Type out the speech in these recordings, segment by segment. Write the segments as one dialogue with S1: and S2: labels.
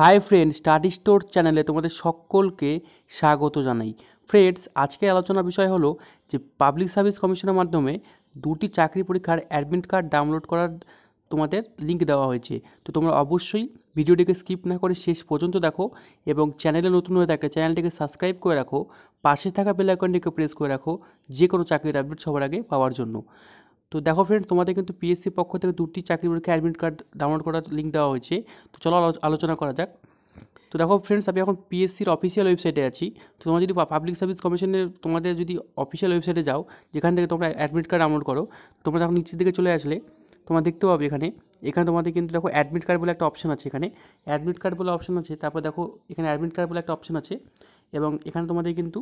S1: hi friends study store চ্যানেলে তোমাদের সকলকে স্বাগত জানাই ফ্রেন্ডস আজকের আলোচনা বিষয় হলো যে পাবলিক সার্ভিস কমিশনের মাধ্যমে দুটি চাকরি পরীক্ষার অ্যাডমিট কার্ড ডাউনলোড করার তোমাদের লিঙ্ক দেওয়া হয়েছে তো তোমরা অবশ্যই ভিডিওটিকে স্কিপ না করে শেষ পর্যন্ত দেখো এবং চ্যানেলে নতুন হয়ে থাকে চ্যানেলটিকে সাবস্ক্রাইব করে রাখো পাশে থাকা বেল আইকনটিকে প্রেস করে রাখো যে কোনো চাকরির আপডেট সবার আগে পাওয়ার জন্য তো দেখো ফ্রেন্ডস তোমাদের কিন্তু পিএসসি পক্ষ থেকে দুটি চাকরি পরীক্ষা অ্যাডমিট কার্ড ডাউনলোড করার লিঙ্ক দেওয়া হয়েছে তো চলো আলোচনা করা যাক তো দেখো ফ্রেন্ডস আমি এখন পিএসসির অফিসিয়াল ওয়েবসাইটে আছি তো তোমরা যদি পাবলিক সার্ভিস কমিশনের তোমাদের যদি অফিসিয়াল ওয়েবসাইটে যাও যেখান থেকে তোমরা অ্যাডমিট কার্ড ডাউনলোড করো তোমরা যখন নিচের দিকে চলে আসলে তোমরা দেখতে পাবে এখানে এখানে তোমাদের কিন্তু দেখো অ্যাডমিট কার্ড বলে একটা অপশন আছে এখানে অ্যাডমিট কার্ড বলে অপশন আছে তারপর দেখো এখানে অ্যাডমিট কার্ড বলে একটা অপশন আছে এবং এখানে তোমাদের কিন্তু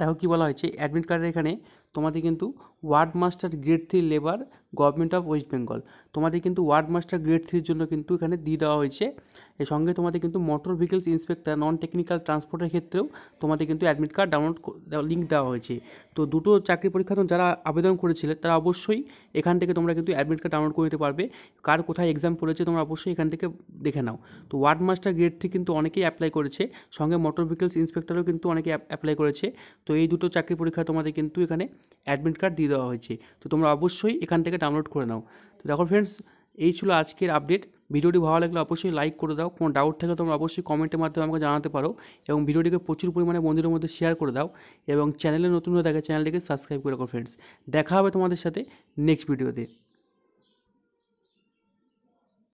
S1: দেখো কী বলা হয়েছে অ্যাডমিট কার্ডের এখানে তোমাদের কিন্তু ward master grade three labour government of West Bengal তোমাদের কিন্তু ওয়ার্ড মাস্টার গ্রেড থ্রির জন্য কিন্তু এখানে দিয়ে দেওয়া হয়েছে এর সঙ্গে তোমাদের কিন্তু motor vehicles inspector non technical ট্রান্সপোর্টের ক্ষেত্রেও তোমাদের কিন্তু অ্যাডমিট কার্ড ডাউনলোড লিঙ্ক দেওয়া হয়েছে তো দুটো চাকরি পরীক্ষা যারা আবেদন করেছিলে তারা অবশ্যই এখান থেকে তোমরা কিন্তু অ্যাডমিট কার্ড ডাউনলোড করে নিতে পারবে কার কোথায় এক্সাম পড়েছে তোমরা অবশ্যই এখান থেকে দেখে নাও তো ওয়ার্ড মাস্টার গ্রেড থ্রি কিন্তু অনেকেই অ্যাপ্লাই করেছে সঙ্গে মোটর ভেহিকলস ইন্সপেক্টরও কিন্তু অনেকে অ্যাপ্লাই করেছে তো এই দুটো চাকরি পরীক্ষা তোমাদের কিন্তু এখানে অ্যাডমিট কার্ড দিয়ে দেওয়া হয়েছে তো তোমরা অবশ্যই এখান থেকে ডাউনলোড করে নাও তো দেখো ফ্রেন্ডস এই ছিল আজকের আপডেট ভিডিওটি ভালো লাগলে অবশ্যই লাইক করে দাও কোনো ডাউট থাকলে তোমরা অবশ্যই কমেন্টের মাধ্যমে আমাকে জানাতে পারো এবং ভিডিওটিকে প্রচুর পরিমাণে বন্ধুদের মধ্যে শেয়ার করে দাও এবং চ্যানেলে নতুন হয়ে থাকে চ্যানেলটিকে সাবস্ক্রাইব করে রাখো ফ্রেন্ডস দেখা হবে তোমাদের সাথে নেক্সট ভিডিওতে